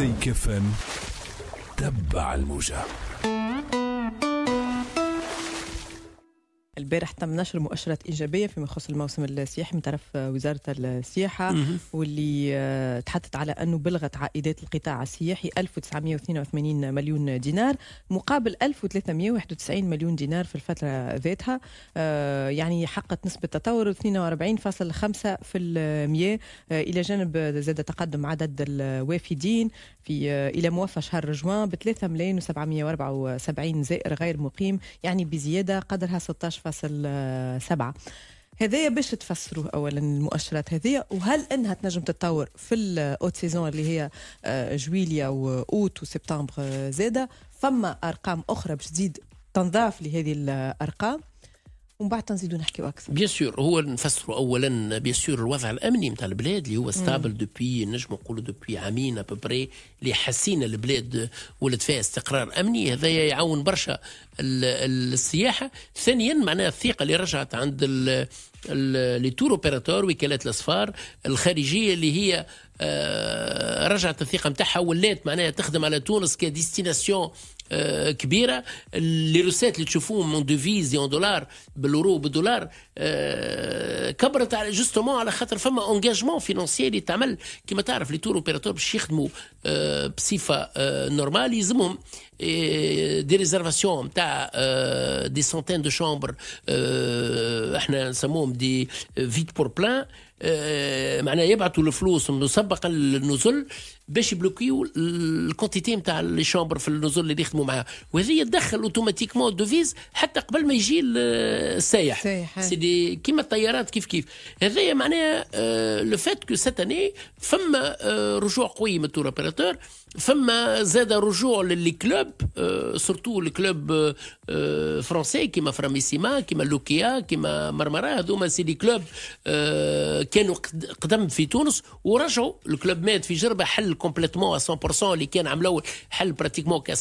زي كفن تبع الموجه البارح تم نشر مؤشرات ايجابيه فيما يخص الموسم السياحي من طرف وزاره السياحه واللي آه، تحدثت على انه بلغت عائدات القطاع السياحي 1982 مليون دينار مقابل 1391 مليون دينار في الفتره ذاتها آه، يعني حققت نسبه تطور 42.5% آه، الى جانب زاد تقدم عدد الوافدين في الى موفى شهر جوان ب 3 ملايين و774 زائر غير مقيم يعني بزياده قدرها 16 فاصل آه، سبعة هذايا باش تفسروه اولا المؤشرات هذه وهل انها تنجم تتطور في الاوت سيزون اللي هي آه، جويليا واوت وسبتمبر زاده فما ارقام اخرى باش تزيد تنضاف لهذه الارقام ومن بعد تنزيدوا نحكيو اكثر بيان سور هو نفسروا اولا بيان سور الوضع الامني نتاع البلاد اللي هو ستابل دوبي نجم نقولوا دوبي عامين ابوبري اللي حسينا البلاد ولد فيها استقرار امني هذا يعاون برشا السياحه ثانيا معناها الثقه اللي رجعت عند لي تور اوبيراتور وكالات الاسفار الخارجيه اللي هي آه، رجعت الثقه نتاعها ولات معناها تخدم على تونس كديستيناسيون آه، كبيره لي روسيت اللي تشوفوهم من ديفيز اون دولار بالورو بالدولار آه، كبرت على جوستومون على خاطر فما اونجاجمون فينونسيي اللي تعمل كما تعرف لي تور اوبيراتور باش يخدموا آه، بصفه نورمال يلزمهم دي ريزرفاسيون تاع دي سونتين دو شومبر احنا نسموهم دي فيت بور بلان آه، معناها يبعثوا الفلوس مسبقا للنزل باش يبلوكيو الكونتيتي نتاع لي شامبر في النزل اللي يخدموا معاها وهذه تدخل اوتوماتيكمون دوفيز حتى قبل ما يجي السايح آه. سيدي كيما الطيارات كيف كيف هذايا معناها لو فات كو سيت اني فما آه، رجوع قوي من التور اوبيراتور فما زاد رجوع للي كلوب سورتو الكلوب فرونسي كيما فراميسيما كيما لوكيا كيما مرمرا هذوما سيدي كلوب كانوا قدم في تونس ورجعوا الكلوب ميد في جربه حل كومبليتمون 100% اللي كان عملوا حل براتيكمون كا 50%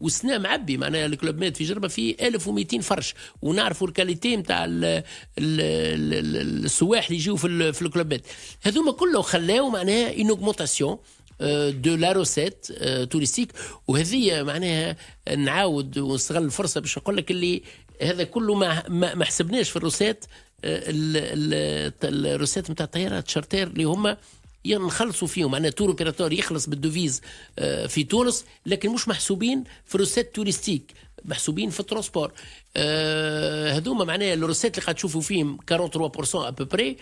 وسنا معبي معناها الكلوب ميد في جربه في 1200 فرش ونعرفوا الكاليتي نتاع السواح اللي يجيو في, في الكلوب ميد هذوما كله خلاو معناها اون اوغمونتاسيون دو لا روسيت توريستيك وهذه معناها نعاود ونستغل الفرصه باش نقول لك اللي هذا كله ما ما حسبناش في الروسيت الروسات نتاع الطيارات شارتير اللي هما ينخلصوا فيهم معناها تور اوبيراتور يخلص بالدوفيز آه، في تونس لكن مش محسوبين في روسات توريستيك محسوبين في الترونسبور آه، هذوما معناها الروسات اللي قاعد تشوفوا فيهم 43% ابوبري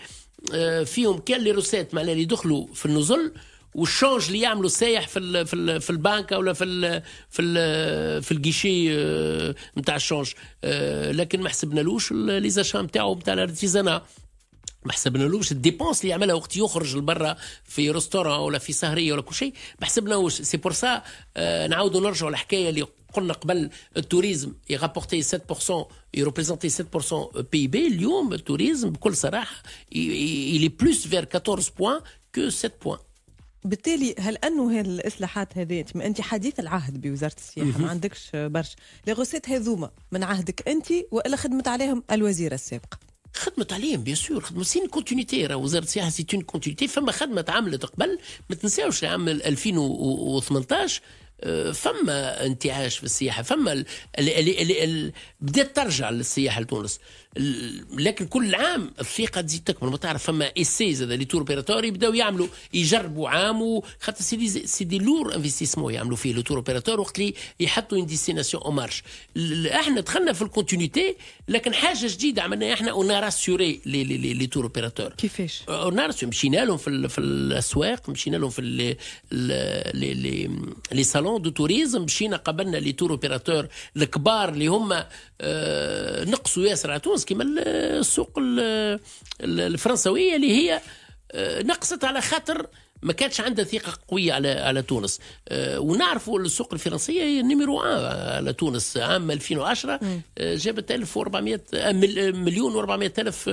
آه، فيهم كان لي روسات معناها اللي دخلوا في النزل والشونج اللي يعملوا السايح في الـ في الـ في البنك ولا في الـ في الـ في الجيشي نتاع آه، الشونج آه، لكن ما حسبنالوش لي زاشا نتاعو نتاع الارتيزانا ما حسبنالوش الديبونس اللي يعملها وقت يخرج لبرا في ريستوران ولا في سهريه ولا كل شيء ما حسبناوش سي بور سا آه، نعاودوا نرجعوا للحكايه اللي قلنا قبل التوريزم يغابورتي 7% يروبريزونتي 7% بي بي اليوم التوريزم بكل صراحه يلي بلوس فير 14 بوان كو 7 بوان بالتالي هل انه الاصلاحات هذه ما انت حديث العهد بوزاره السياحه ما عندكش برشا لي غوسيت هذوما من عهدك انت والا خدمت عليهم الوزيره السابقه خدمت عليهم بيان سور خدمت سين كونتينيتي راه وزاره السياحه سي كونتينيتي فما خدمه تعملت قبل ما تنساوش عام 2018 فما انتعاش في السياحه فما ال ال ال ال بدات ترجع للسياحه لتونس لكن كل عام الثقه تزيد تكبر ما تعرف فما اسيز هذا لي تور اوبيراتوري بداو يعملوا يجربوا عام خاطر سي دي سي دي لور انفستيسمون يعملوا فيه لو تور اوبيراتور وقت اللي يحطوا ان ديستيناسيون اون مارش احنا دخلنا في الكونتينيتي لكن حاجه جديده عملناها احنا اون راسيوري لي لي لي تور اوبيراتور كيفاش؟ اون راسيوري مشينا لهم في, في الاسواق مشينا لهم في لي لي لي صالون ديبارتمون دو توريزم مشينا قابلنا لي تور اوبيراتور الكبار اللي هما آه، نقصوا ياسر على تونس كيما السوق الفرنسويه اللي هي آه، نقصت على خاطر ما كانتش عندها ثقه قويه على على تونس آه، ونعرفوا السوق الفرنسيه هي نيميرو 1 على تونس عام 2010 جابت 1400 مليون و400 الف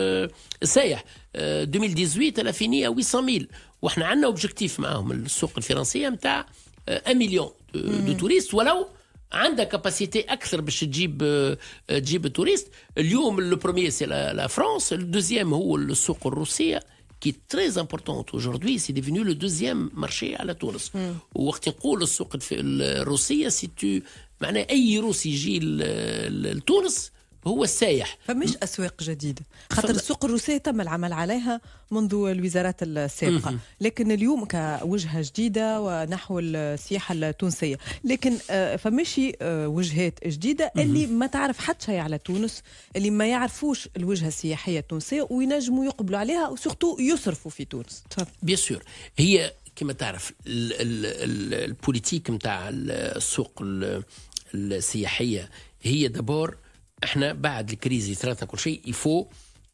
سائح 2018 لا 800 ميل واحنا عندنا اوبجيكتيف معاهم السوق الفرنسيه نتاع 1 million de mhm. touristes, ou alors, ils ont hein, une capacité plus grande pour euh, trouver euh, touristes. Aujourd'hui, le premier, c'est la France. Le deuxième, c'est le marché qui est très important aujourd'hui. C'est devenu le deuxième marché à la touriste. Mhm. Quand tu dis du marché russe, c'est-à-dire que tous les Russes euh, qui viennent la touriste, هو السايح فمش اسواق جديده خاطر السوق الروسيه تم العمل عليها منذ الوزارات السابقه لكن اليوم كوجهه جديده ونحو السياحه التونسيه لكن آه، فمش آه، وجهات جديده اللي ما تعرف حتى شيء على تونس اللي ما يعرفوش الوجهه السياحيه التونسيه وينجموا يقبلوا عليها وسورتو يصرفوا في تونس بيان سور هي كما تعرف البوليتيك نتاع السوق السياحيه هي دبور احنا بعد الكريزي صراتنا كل شيء يفو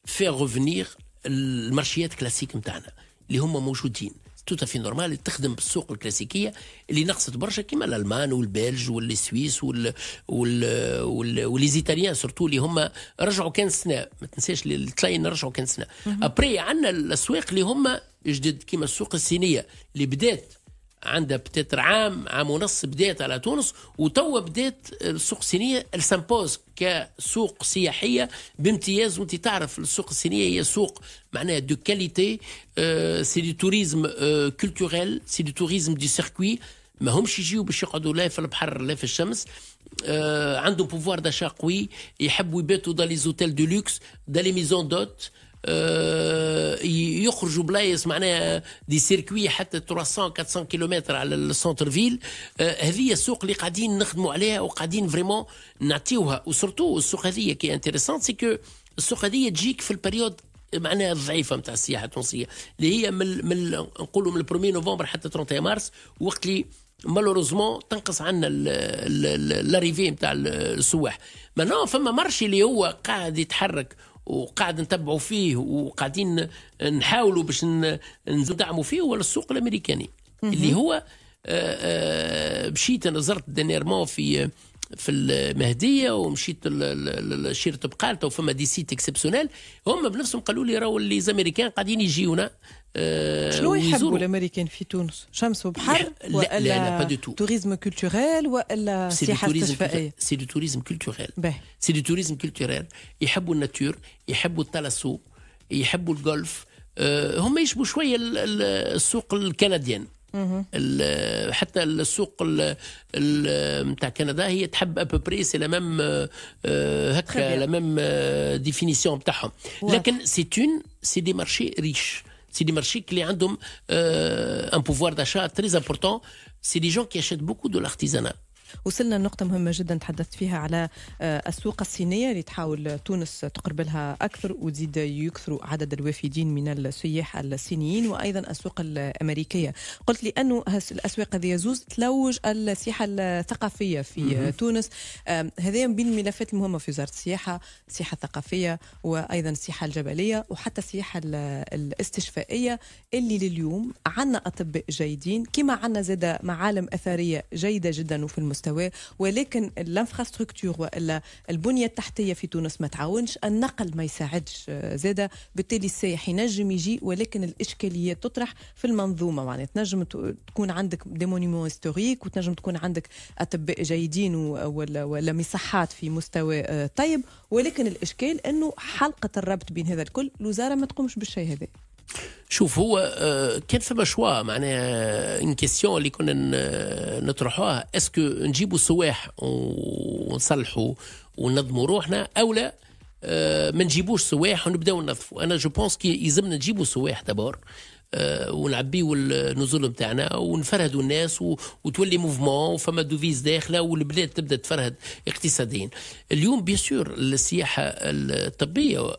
في غوفنيغ المارشيات كلاسيك نتاعنا اللي هما موجودين توتا في نورمال تخدم بالسوق الكلاسيكيه اللي نقصت برشا كيما الالمان والبلج والسويس وال وال وال وليزيتاليان سورتو اللي هما رجعوا كان سنه ما تنساش التلاين رجعوا كان سنه ابري عندنا الاسواق اللي هما جدد كيما السوق الصينيه اللي بدات عندها بتتر عام عام ونص بدات على تونس وتوا بدات السوق الصينيه السامبوز كسوق سياحيه بامتياز وانت تعرف السوق الصينيه هي سوق معناها دو كاليتي سي دي توريزم كولتوريل سي دي توريزم دي سيركوي ما همش يجيو باش يقعدوا لا في البحر لا في الشمس آه، عندهم بوفوار داشا قوي يحبوا يباتوا دا لي زوتيل دو لوكس لي ميزون دوت آه، يخرجوا بلايص معناها دي سيركوي حتى 300 400 كيلومتر على السنتر فيل آه، هذه السوق اللي قاعدين نخدموا عليها وقاعدين فريمون نعطيوها وسورتو السوق هذه كي انتريسون سي كو السوق هذه تجيك في البريود معناها الضعيفه نتاع السياحه التونسيه اللي هي من من نقولوا من 1 نوفمبر حتى 30 مارس وقت اللي مالوروزمون تنقص عنا لاريفي نتاع السواح ما فما مارشي اللي هو قاعد يتحرك وقاعد نتبعوا فيه وقاعدين نحاولوا باش ندعموا فيه هو السوق الامريكاني اللي هو آه، آه، مشيت انا زرت دينيرمون في في المهديه ومشيت شيرت بقالته وفما دي سيت اكسبسيونيل هم بنفسهم قالوا لي راهو اللي زامريكان قاعدين يجيونا Euh, شنو يحبوا الامريكان في تونس شمس وبحر ولا لا لا با دو تو توريزم كولتوريل والا سياحه استشفائيه سي دو توريزم كولتوريل سي دو توريزم كولتوريل يحبوا الناتور يحبوا التلسو يحبوا الجولف آه، هم يشبوا شويه السوق الكنديان حتى السوق نتاع كندا هي تحب ابوبري سي لا ميم هكا لا ميم ديفينيسيون نتاعهم لكن سي اون سي دي مارشي ريش C'est des marchés qui ont un pouvoir d'achat très important. C'est des gens qui achètent beaucoup de l'artisanat. وصلنا لنقطة مهمة جدا تحدثت فيها على آه، السوق الصينية اللي تحاول تونس تقرب لها أكثر وتزيد يكثر عدد الوافدين من السياح الصينيين وأيضا السوق الأمريكية قلت لي أنه الأسواق هذه يزوز تلوج السياحة الثقافية في تونس هذه بين الملفات المهمة في وزارة السياحة السياحة الثقافية وأيضا السياحة الجبلية وحتى السياحة الاستشفائية اللي لليوم عنا أطباء جيدين كما عنا زاد معالم أثرية جيدة جدا وفي المستقبل مستواه ولكن الانفراستركتور والا البنيه التحتيه في تونس ما تعاونش النقل ما يساعدش آه، زاده بالتالي السائح ينجم يجي ولكن الاشكاليات تطرح في المنظومه معناتها تنجم تكون عندك دي مونيمون هيستوريك وتنجم تكون عندك اطباء جيدين ولا ولا مصحات في مستوى آه، طيب ولكن الاشكال انه حلقه الربط بين هذا الكل الوزاره ما تقومش بالشيء هذا شوف هو آه، كان فما شوا معناها ان كيستيون اللي كنا آه، نطرحوها اسكو نجيبوا سواح ونصلحوا وننظموا روحنا او لا آه، ما نجيبوش سواح ونبداو ننظفوا انا جو بونس كي يلزمنا نجيبوا سواح دابور ونعبيو النزول نتاعنا ونفرهدوا الناس وتولي موفمون وفما دوفيز داخله والبلاد تبدا تفرهد اقتصاديا اليوم بيان سور السياحه الطبيه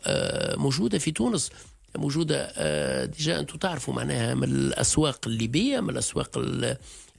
موجوده في تونس موجودة آه، ديجا أنتم تعرفوا معناها من الأسواق الليبية من الأسواق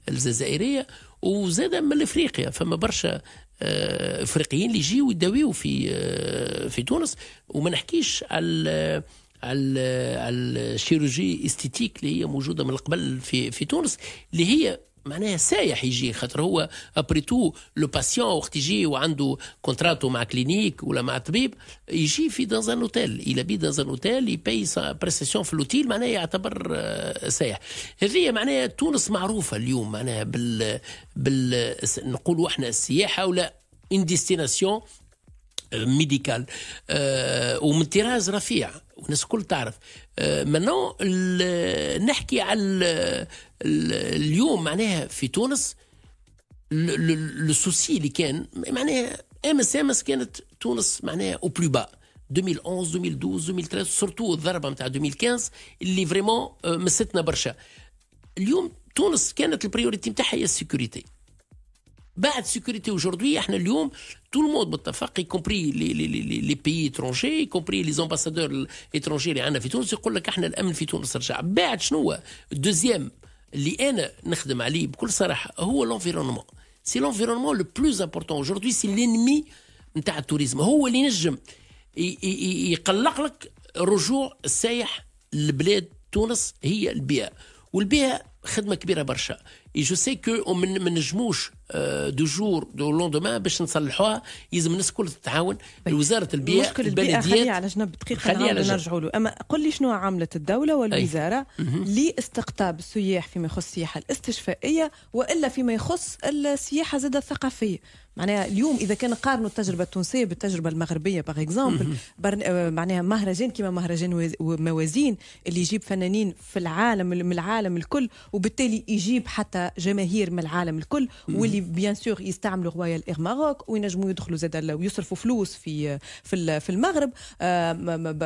الجزائرية وزاد من افريقيا فما برشا آه، افريقيين اللي يجيو يداويو في آه، في تونس وما نحكيش على على الشيروجي استيتيك اللي هي موجوده من قبل في في تونس اللي هي معناها سايح يجي خاطر هو ابري تو لو باسيون وقت يجي وعنده كونتراتو مع كلينيك ولا مع طبيب يجي في دانز ان اوتيل الى بي دانز ان اوتيل يباي بريسيسيون في الاوتيل معناها يعتبر آه، سايح هذه معناها تونس معروفه اليوم معناها بال بال نقولوا احنا السياحه ولا ان ديستيناسيون ميديكال ومن طراز رفيع والناس الكل تعرف آه، منو نحكي على اليوم معناها في تونس السوسي اللي كان معناها امس امس كانت تونس معناها او بلو با 2011 2012 2013 سورتو الضربه نتاع 2015 اللي فريمون آه، مستنا برشا اليوم تونس كانت البريوريتي نتاعها هي السيكوريتي بعد سيكوريتي اجوردي احنا اليوم tout le monde متفق y compris les, les, les, les pays étrangers y compris les ambassadeurs étrangers اللي عندنا في تونس يقول لك احنا الامن في تونس رجع بعد شنو دوزيام اللي انا نخدم عليه بكل صراحه هو لونفيرونمون سي لونفيرونمون لو بلوز امبورطون اجوردي سي لينمي نتاع التوريزم هو اللي نجم يقلق لك رجوع السايح لبلاد تونس هي البيئه والبيئه خدمه كبيره برشا اي جو سي كو من نجموش آه، دو جور دو لوندومان باش نصلحوها يلزم الناس الكل تتعاون طيب. وزاره البيئه مشكل البيئه خليها على جنب دقيقه خليها على جنب. نرجعوا له اما قل لي شنو عملت الدوله والوزاره لاستقطاب السياح فيما يخص السياحه الاستشفائيه والا فيما يخص السياحه زاد الثقافيه معناها اليوم اذا كان قارنوا التجربه التونسيه بالتجربه المغربيه باغ اكزومبل آه، معناها مهرجان كما مهرجان موازين اللي يجيب فنانين في العالم من العالم الكل وبالتالي يجيب حتى جماهير من العالم الكل واللي بيان سور يستعملوا رويال اير ماروك وينجموا يدخلوا زاد ويصرفوا فلوس في في في المغرب آه،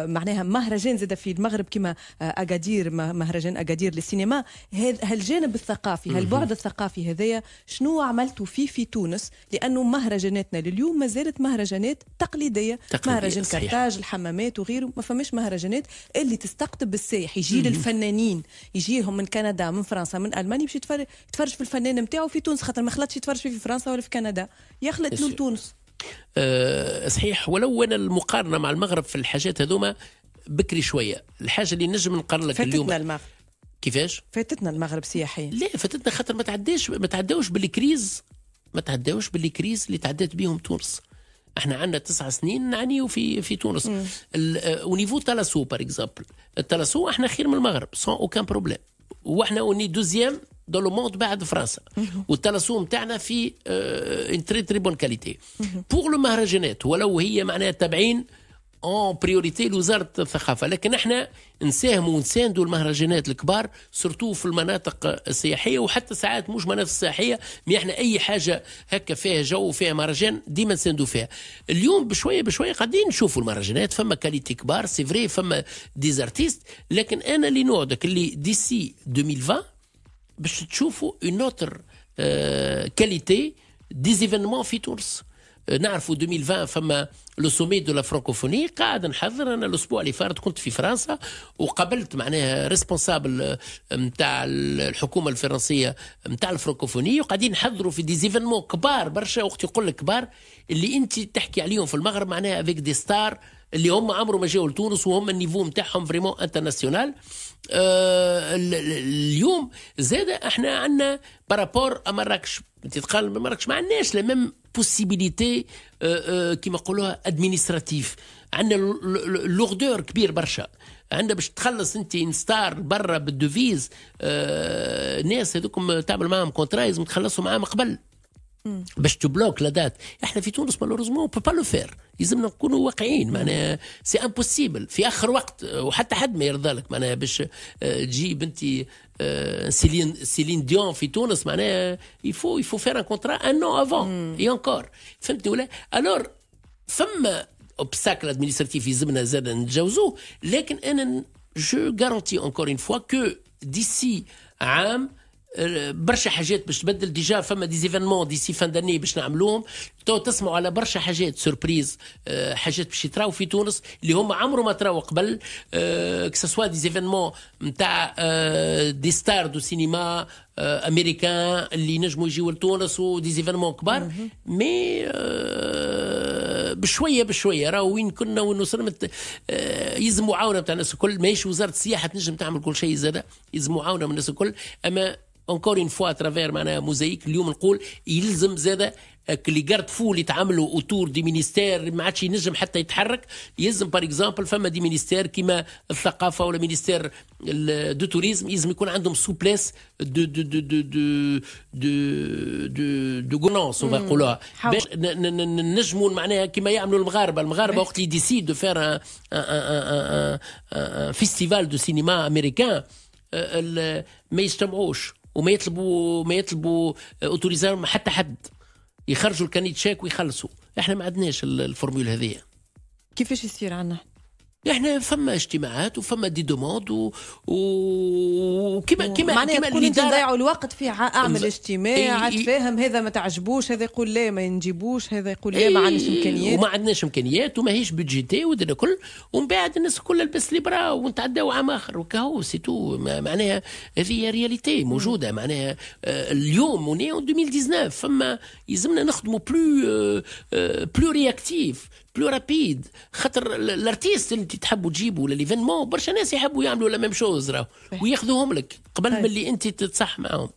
معناها مهرجان زاد في المغرب كما آه، اكادير مهرجان اكادير للسينما هالجانب الثقافي هالبعد الثقافي هذايا شنو عملتوا فيه في تونس لان انه مهرجاناتنا لليوم ما زالت مهرجانات تقليديه, تقليدية مهرجان صحيح. كارتاج الحمامات وغيره ما فماش مهرجانات اللي تستقطب السائح يجي للفنانين يجيهم من كندا من فرنسا من المانيا باش يتفرج في الفنان نتاعو في تونس خاطر ما خلطش يتفرج في فرنسا ولا في كندا يخلط له تونس أه صحيح ولو انا المقارنه مع المغرب في الحاجات هذوما بكري شويه الحاجه اللي نجم نقارن لك اليوم المغرب كيفاش؟ فاتتنا المغرب سياحيا لا فاتتنا خاطر ما تعداش ما تعداوش بالكريز ما تهداوش باللي كريز اللي تعدات بهم تونس احنا عندنا تسع سنين نعني في في تونس ونيفو تالاسو بار اكزامبل تالاسو احنا خير من المغرب سون اوكان بروبليم واحنا اوني دوزيام دو لو موند بعد فرنسا والتلاسو نتاعنا في ان تري تري بون كاليتي بور لو مهرجانات ولو هي معناها تابعين اون بريوريتي لوزاره الثقافه لكن احنا نساهموا ونساندوا المهرجانات الكبار سورتو في المناطق السياحيه وحتى ساعات مش مناطق سياحيه مي احنا اي حاجه هكا فيها جو وفيها مهرجان ديما نساندوا فيها اليوم بشويه بشويه قاعدين نشوفوا المهرجانات فما كاليتي كبار سي فري فما ديزارتيست لكن انا اللي نوعدك اللي ديسي 2020 باش تشوفوا اون اوتر كاليتي ديزيفينمون في تونس آه، نعرفوا 2020 فما لو سومي دو لا فرانكوفوني قاعد نحضر انا الاسبوع اللي فات كنت في فرنسا وقابلت معناها ريسبونسابل آه، نتاع الحكومه الفرنسيه نتاع الفرانكوفوني وقاعدين نحضروا في دي زيفينمون كبار برشا وقت يقول لك كبار اللي انت تحكي عليهم في المغرب معناها افيك دي ستار اللي هم عمرهم ما جاوا لتونس وهم النيفو نتاعهم فريمون انترناسيونال آه، اليوم زاد احنا عندنا بارابور مراكش تتقارن مراكش ما عندناش لا ميم بوسيبيليتي كيما نقولوها ادمينستراتيف عندنا لوغدور كبير برشا عندنا باش تخلص انت انستار برا بالدوفيز آه، ناس هذوكم تعمل معاهم كونترايز لازم معاهم قبل باش تبلوك لا دات احنا في تونس مالوريزمون با لو فير لازمنا نكونوا واقعيين معناها سي امبوسيبل في اخر وقت وحتى حد ما يرضى لك معناها باش آه، تجيب بنتي سيلين سيلين ديون في تونس معناها يفو يفو فير ان كونترا ان نو افون اي انكور فهمتني ولا الور فما اوبستاكل ادمينستراتيف يلزمنا زاد نتجاوزوه لكن انا جو غارونتي انكور اون فوا كو ديسي عام برشا حاجات باش تبدل ديجا فما دي زيفينمون فان داني باش نعملوهم تو تسمعوا على برشا حاجات سوربريز آه، حاجات باش يتراو في تونس اللي هما عمرو ما تراو قبل كسوا دي زيفينمون نتاع دي ستار دو سينما امريكان اللي نجموا يجيو لتونس ودي زيفينمون كبار مي آه، بشويه بشويه راه وين كنا وين وصلنا آه، يلزم معاونه بتاع الناس الكل ماهيش وزاره السياحه تنجم تعمل كل شيء زاده يلزم معاونه من الناس الكل اما اونكور اون فوا اترافير معناها موزايك اليوم نقول يلزم زادا euh, اللي جارد فو اللي تعملوا اوتور دي مينيستير ما عادش ينجم حتى يتحرك يلزم بار اكزومبل فما دي مينيستير كيما الثقافه ولا مينيستير دو توريزم يلزم يكون عندهم سوبليس دو دو دو دو دو دو دو غورنونس اون نقولوها باش نجموا معناها كيما يعملوا المغاربه المغاربه وقت اللي ديسيد دو فير فيستيفال دو سينما امريكان ما يجتمعوش وما يطلبوا ما يطلبوا اوتوريزار حتى حد يخرجوا الكانيت شاك ويخلصوا احنا ما عندناش الفورمول هذه كيفاش يصير عندنا احنا فما اجتماعات وفما دي دوموند و... وكما كما كما تكون نضيعوا الوقت في اعمل إيه، اجتماع اي... تفاهم هذا ما تعجبوش هذا يقول لا ما نجيبوش هذا يقول لا ما إيه، عندناش امكانيات وما عندناش امكانيات وماهيش بيدجيتي ودنا كل ومن بعد الناس الكل لبس لي برا ونتعداو عام اخر وكهو سي تو معناها هذه رياليتي موجوده معناها آه، اليوم وني 2019 فما يلزمنا نخدموا بلو بلو رياكتيف بلو رابيد خاطر الارتيست اللي تحبوا تجيبوا ولا ليفينمون برشا ناس يحبوا يعملوا لا ميم شوز راهو وياخذوهم لك قبل ملي اللي انت تتصح معاهم